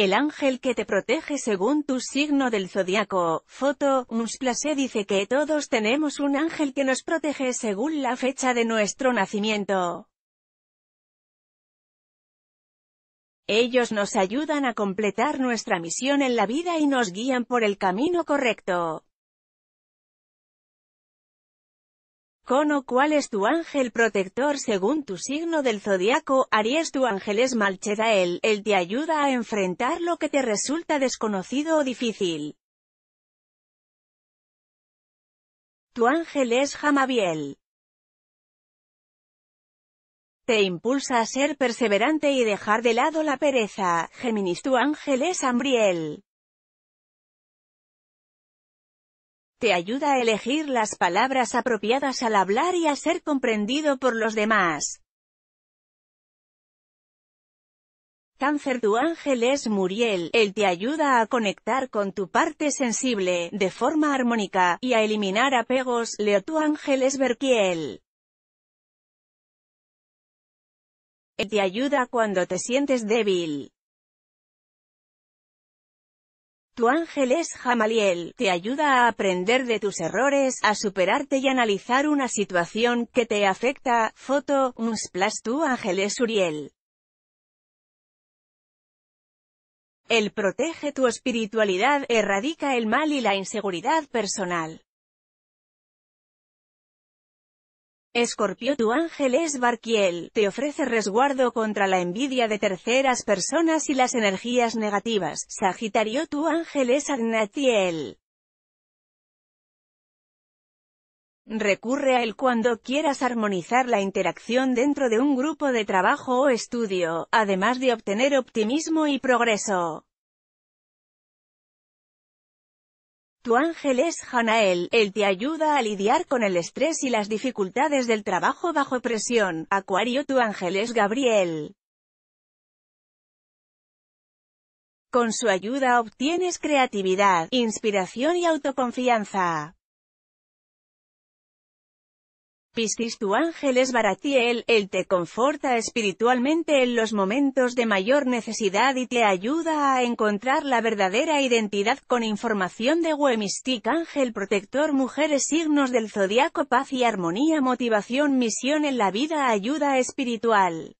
El ángel que te protege según tu signo del zodiaco. Foto, dice que todos tenemos un ángel que nos protege según la fecha de nuestro nacimiento. Ellos nos ayudan a completar nuestra misión en la vida y nos guían por el camino correcto. Cono cuál es tu ángel protector según tu signo del zodiaco, Aries tu ángel es Malchedael, él te ayuda a enfrentar lo que te resulta desconocido o difícil. Tu ángel es Jamabiel. Te impulsa a ser perseverante y dejar de lado la pereza, Géminis tu ángel es Ambriel. te ayuda a elegir las palabras apropiadas al hablar y a ser comprendido por los demás. Cáncer tu ángel es Muriel, él te ayuda a conectar con tu parte sensible, de forma armónica, y a eliminar apegos, Leo tu ángel es Berkiel. Él te ayuda cuando te sientes débil. Tu ángel es Jamaliel, te ayuda a aprender de tus errores, a superarte y analizar una situación que te afecta. Foto, un tu ángel es Uriel. Él protege tu espiritualidad, erradica el mal y la inseguridad personal. Escorpio tu ángel es Barquiel, te ofrece resguardo contra la envidia de terceras personas y las energías negativas. Sagitario tu ángel es Arnatiel. Recurre a él cuando quieras armonizar la interacción dentro de un grupo de trabajo o estudio, además de obtener optimismo y progreso. Tu ángel es Hanael, él te ayuda a lidiar con el estrés y las dificultades del trabajo bajo presión. Acuario tu ángel es Gabriel. Con su ayuda obtienes creatividad, inspiración y autoconfianza. Piscis tu ángel es Baratiel, él te conforta espiritualmente en los momentos de mayor necesidad y te ayuda a encontrar la verdadera identidad con información de Wemistic Ángel Protector Mujeres Signos del Zodiaco Paz y Armonía Motivación Misión en la Vida Ayuda Espiritual